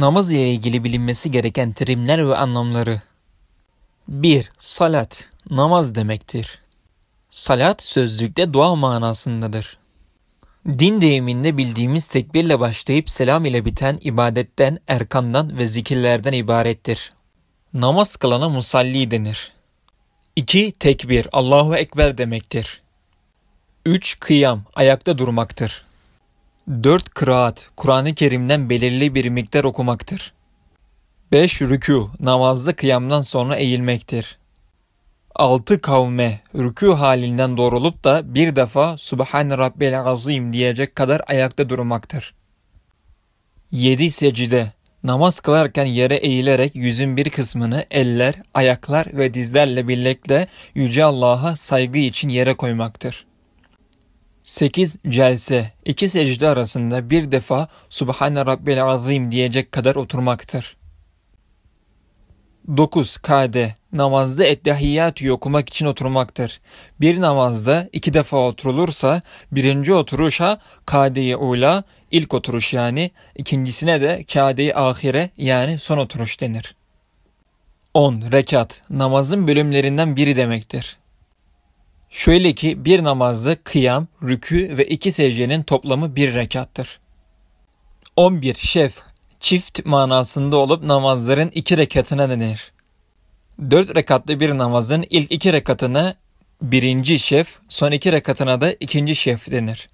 Namaz ile ilgili bilinmesi gereken terimler ve anlamları. 1. Salat, namaz demektir. Salat sözlükte dua manasındadır. Din deyiminde bildiğimiz tekbirle başlayıp selam ile biten ibadetten, erkandan ve zikirlerden ibarettir. Namaz kılana musalli denir. 2. Tekbir, Allahu Ekber demektir. 3. Kıyam, ayakta durmaktır. 4 kıraat Kur'an-ı Kerim'den belirli bir miktar okumaktır. 5 rükû namazda kıyamdan sonra eğilmektir. 6 kavme rükû halinden doğrulup da bir defa Subhan Rabbel Azim diyecek kadar ayakta durmaktır. 7 secide, namaz kılarken yere eğilerek yüzün bir kısmını eller, ayaklar ve dizlerle birlikte Yüce Allah'a saygı için yere koymaktır. 8 celse, iki secde arasında bir defa Subhane Rabbel Azim diyecek kadar oturmaktır. 9. Kade, namazda ettehiyyatü okumak için oturmaktır. Bir namazda iki defa oturulursa birinci oturuşa kade-i ula, ilk oturuş yani, ikincisine de kade-i ahire yani son oturuş denir. 10. Rekat, namazın bölümlerinden biri demektir. Şöyle ki bir namazda kıyam, rükü ve iki secdenin toplamı bir rekattır. 11. Şef Çift manasında olup namazların iki rekatına denir. Dört rekatlı bir namazın ilk iki rekatına birinci şef, son iki rekatına da ikinci şef denir.